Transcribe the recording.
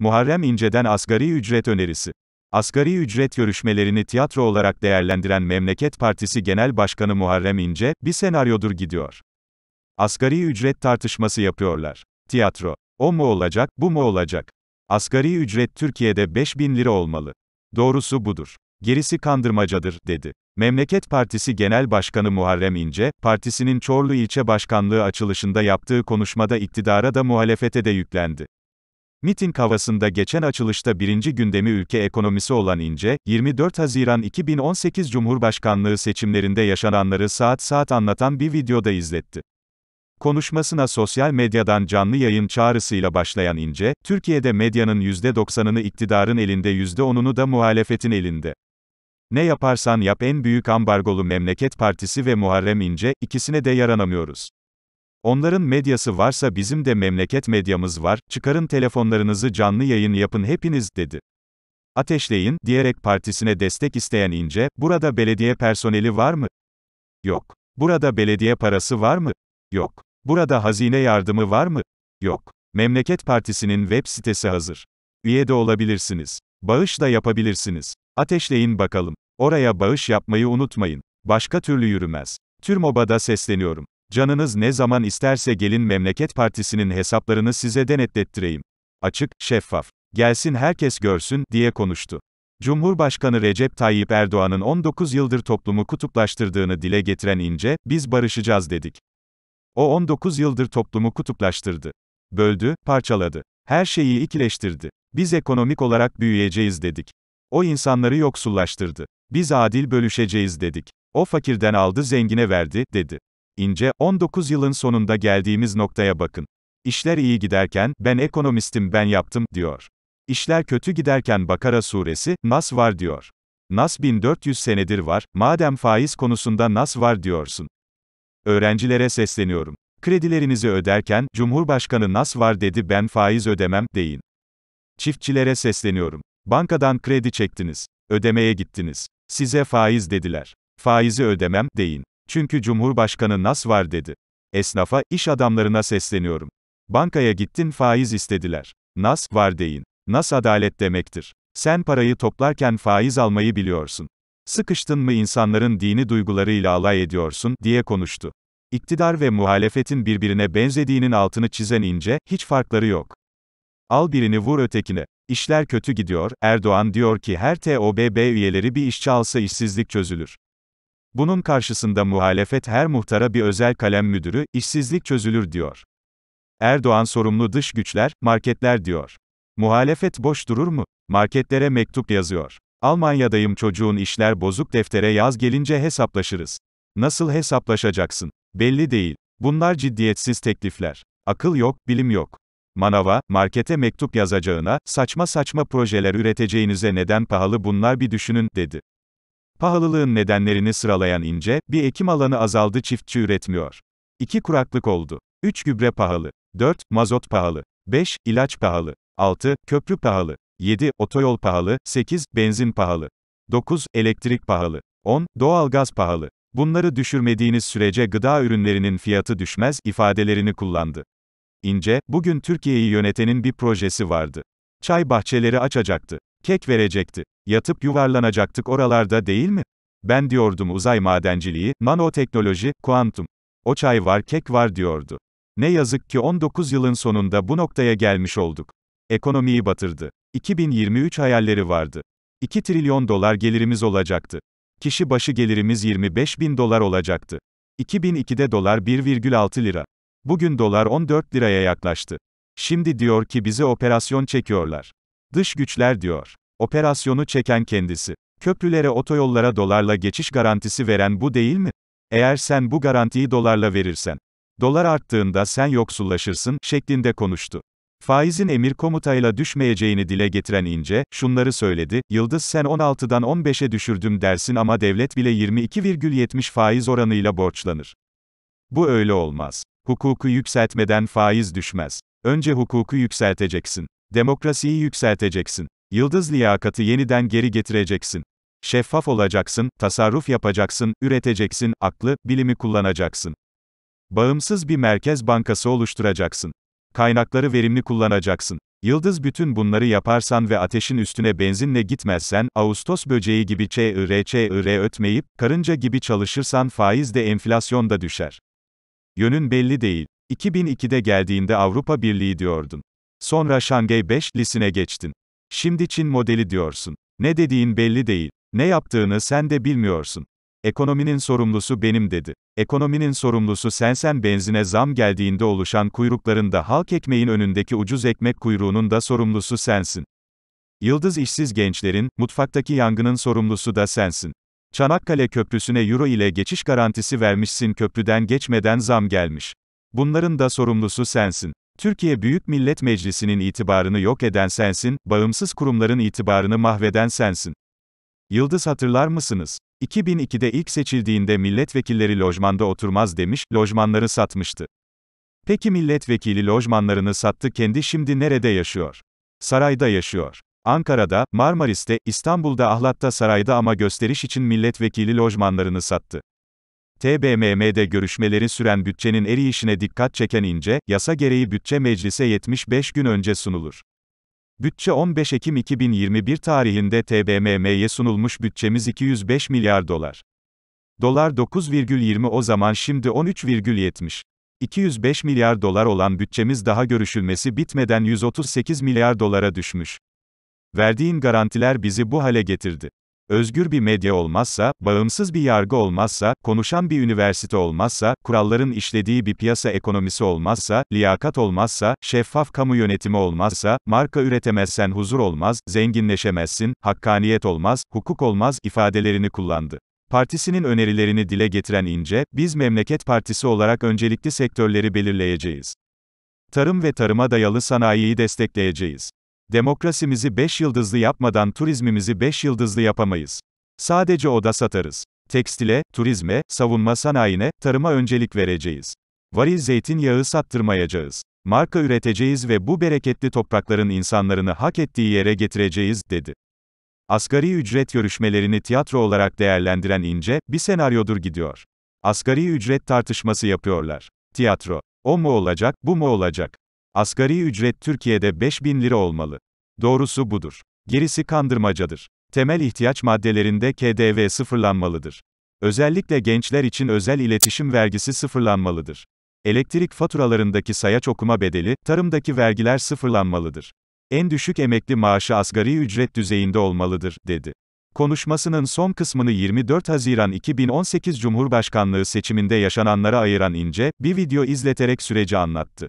Muharrem İnce'den asgari ücret önerisi. Asgari ücret görüşmelerini tiyatro olarak değerlendiren Memleket Partisi Genel Başkanı Muharrem İnce, bir senaryodur gidiyor. Asgari ücret tartışması yapıyorlar. Tiyatro. O mu olacak, bu mu olacak? Asgari ücret Türkiye'de 5000 lira olmalı. Doğrusu budur. Gerisi kandırmacadır, dedi. Memleket Partisi Genel Başkanı Muharrem İnce, partisinin Çorlu ilçe başkanlığı açılışında yaptığı konuşmada iktidara da muhalefete de yüklendi. Miting havasında geçen açılışta birinci gündemi ülke ekonomisi olan İnce, 24 Haziran 2018 Cumhurbaşkanlığı seçimlerinde yaşananları saat saat anlatan bir videoda izletti. Konuşmasına sosyal medyadan canlı yayın çağrısıyla başlayan İnce, Türkiye'de medyanın %90'ını iktidarın elinde %10'unu da muhalefetin elinde. Ne yaparsan yap en büyük ambargolu memleket partisi ve Muharrem İnce, ikisine de yaranamıyoruz. Onların medyası varsa bizim de memleket medyamız var, çıkarın telefonlarınızı canlı yayın yapın hepiniz, dedi. Ateşleyin, diyerek partisine destek isteyen İnce, burada belediye personeli var mı? Yok. Burada belediye parası var mı? Yok. Burada hazine yardımı var mı? Yok. Memleket Partisi'nin web sitesi hazır. Üye de olabilirsiniz. Bağış da yapabilirsiniz. Ateşleyin bakalım. Oraya bağış yapmayı unutmayın. Başka türlü yürümez. Türmoba'da sesleniyorum. Canınız ne zaman isterse gelin Memleket Partisi'nin hesaplarını size denetlettireyim. Açık, şeffaf. Gelsin herkes görsün, diye konuştu. Cumhurbaşkanı Recep Tayyip Erdoğan'ın 19 yıldır toplumu kutuplaştırdığını dile getiren İnce, biz barışacağız dedik. O 19 yıldır toplumu kutuplaştırdı. Böldü, parçaladı. Her şeyi ikileştirdi. Biz ekonomik olarak büyüyeceğiz dedik. O insanları yoksullaştırdı. Biz adil bölüşeceğiz dedik. O fakirden aldı zengine verdi, dedi ince, 19 yılın sonunda geldiğimiz noktaya bakın. İşler iyi giderken, ben ekonomistim ben yaptım, diyor. İşler kötü giderken Bakara suresi, nas var diyor. Nas 1400 senedir var, madem faiz konusunda nas var diyorsun. Öğrencilere sesleniyorum. Kredilerinizi öderken, Cumhurbaşkanı nas var dedi ben faiz ödemem, deyin. Çiftçilere sesleniyorum. Bankadan kredi çektiniz. Ödemeye gittiniz. Size faiz dediler. Faizi ödemem, deyin. Çünkü Cumhurbaşkanı nas var dedi. Esnafa, iş adamlarına sesleniyorum. Bankaya gittin faiz istediler. Nas var deyin. Nas adalet demektir. Sen parayı toplarken faiz almayı biliyorsun. Sıkıştın mı insanların dini duygularıyla alay ediyorsun, diye konuştu. İktidar ve muhalefetin birbirine benzediğinin altını çizen ince, hiç farkları yok. Al birini vur ötekine. İşler kötü gidiyor, Erdoğan diyor ki her TOBB üyeleri bir işçi alsa işsizlik çözülür. Bunun karşısında muhalefet her muhtara bir özel kalem müdürü, işsizlik çözülür diyor. Erdoğan sorumlu dış güçler, marketler diyor. Muhalefet boş durur mu? Marketlere mektup yazıyor. Almanya'dayım çocuğun işler bozuk deftere yaz gelince hesaplaşırız. Nasıl hesaplaşacaksın? Belli değil. Bunlar ciddiyetsiz teklifler. Akıl yok, bilim yok. Manava, markete mektup yazacağına, saçma saçma projeler üreteceğinize neden pahalı bunlar bir düşünün, dedi. Pahalılığın nedenlerini sıralayan ince, bir ekim alanı azaldı çiftçi üretmiyor. 2. Kuraklık oldu. 3. Gübre pahalı. 4. Mazot pahalı. 5. ilaç pahalı. 6. Köprü pahalı. 7. Otoyol pahalı. 8. Benzin pahalı. 9. Elektrik pahalı. 10. Doğalgaz pahalı. Bunları düşürmediğiniz sürece gıda ürünlerinin fiyatı düşmez ifadelerini kullandı. İnce, bugün Türkiye'yi yönetenin bir projesi vardı. Çay bahçeleri açacaktı. Kek verecekti. Yatıp yuvarlanacaktık oralarda değil mi? Ben diyordum uzay madenciliği, nanoteknoloji, kuantum. O çay var kek var diyordu. Ne yazık ki 19 yılın sonunda bu noktaya gelmiş olduk. Ekonomiyi batırdı. 2023 hayalleri vardı. 2 trilyon dolar gelirimiz olacaktı. Kişi başı gelirimiz 25 bin dolar olacaktı. 2002'de dolar 1,6 lira. Bugün dolar 14 liraya yaklaştı. Şimdi diyor ki bize operasyon çekiyorlar. Dış güçler diyor. Operasyonu çeken kendisi. Köprülere otoyollara dolarla geçiş garantisi veren bu değil mi? Eğer sen bu garantiyi dolarla verirsen, dolar arttığında sen yoksullaşırsın, şeklinde konuştu. Faizin emir komutayla düşmeyeceğini dile getiren İnce, şunları söyledi, Yıldız sen 16'dan 15'e düşürdüm dersin ama devlet bile 22,70 faiz oranıyla borçlanır. Bu öyle olmaz. Hukuku yükseltmeden faiz düşmez. Önce hukuku yükselteceksin. Demokrasiyi yükselteceksin. Yıldız liyakatı yeniden geri getireceksin. Şeffaf olacaksın, tasarruf yapacaksın, üreteceksin, aklı, bilimi kullanacaksın. Bağımsız bir merkez bankası oluşturacaksın. Kaynakları verimli kullanacaksın. Yıldız bütün bunları yaparsan ve ateşin üstüne benzinle gitmezsen, Ağustos böceği gibi ÇIR ÇIR ötmeyip, karınca gibi çalışırsan faiz de enflasyon da düşer. Yönün belli değil. 2002'de geldiğinde Avrupa Birliği diyordun. Sonra Şangay 5 lisine geçtin. Şimdi Çin modeli diyorsun. Ne dediğin belli değil. Ne yaptığını sen de bilmiyorsun. Ekonominin sorumlusu benim dedi. Ekonominin sorumlusu sensen benzine zam geldiğinde oluşan kuyruklarında halk ekmeğin önündeki ucuz ekmek kuyruğunun da sorumlusu sensin. Yıldız işsiz gençlerin, mutfaktaki yangının sorumlusu da sensin. Çanakkale Köprüsü'ne euro ile geçiş garantisi vermişsin köprüden geçmeden zam gelmiş. Bunların da sorumlusu sensin. Türkiye Büyük Millet Meclisi'nin itibarını yok eden sensin, bağımsız kurumların itibarını mahveden sensin. Yıldız hatırlar mısınız? 2002'de ilk seçildiğinde milletvekilleri lojmanda oturmaz demiş, lojmanları satmıştı. Peki milletvekili lojmanlarını sattı kendi şimdi nerede yaşıyor? Sarayda yaşıyor. Ankara'da, Marmaris'te, İstanbul'da Ahlat'ta sarayda ama gösteriş için milletvekili lojmanlarını sattı. TBMM'de görüşmeleri süren bütçenin eriyişine dikkat çeken ince, yasa gereği bütçe meclise 75 gün önce sunulur. Bütçe 15 Ekim 2021 tarihinde TBMM'ye sunulmuş bütçemiz 205 milyar dolar. Dolar 9,20 o zaman şimdi 13,70. 205 milyar dolar olan bütçemiz daha görüşülmesi bitmeden 138 milyar dolara düşmüş. Verdiğin garantiler bizi bu hale getirdi. Özgür bir medya olmazsa, bağımsız bir yargı olmazsa, konuşan bir üniversite olmazsa, kuralların işlediği bir piyasa ekonomisi olmazsa, liyakat olmazsa, şeffaf kamu yönetimi olmazsa, marka üretemezsen huzur olmaz, zenginleşemezsin, hakkaniyet olmaz, hukuk olmaz ifadelerini kullandı. Partisinin önerilerini dile getiren İnce, biz memleket partisi olarak öncelikli sektörleri belirleyeceğiz. Tarım ve tarıma dayalı sanayiyi destekleyeceğiz. Demokrasimizi 5 yıldızlı yapmadan turizmimizi 5 yıldızlı yapamayız. Sadece oda satarız. Tekstile, turizme, savunma sanayine, tarıma öncelik vereceğiz. Varil zeytinyağı sattırmayacağız. Marka üreteceğiz ve bu bereketli toprakların insanlarını hak ettiği yere getireceğiz, dedi. Asgari ücret görüşmelerini tiyatro olarak değerlendiren ince bir senaryodur gidiyor. Asgari ücret tartışması yapıyorlar. Tiyatro. O mu olacak, bu mu olacak? Asgari ücret Türkiye'de 5000 lira olmalı. Doğrusu budur. Gerisi kandırmacadır. Temel ihtiyaç maddelerinde KDV sıfırlanmalıdır. Özellikle gençler için özel iletişim vergisi sıfırlanmalıdır. Elektrik faturalarındaki sayaç okuma bedeli, tarımdaki vergiler sıfırlanmalıdır. En düşük emekli maaşı asgari ücret düzeyinde olmalıdır, dedi. Konuşmasının son kısmını 24 Haziran 2018 Cumhurbaşkanlığı seçiminde yaşananlara ayıran İnce, bir video izleterek süreci anlattı.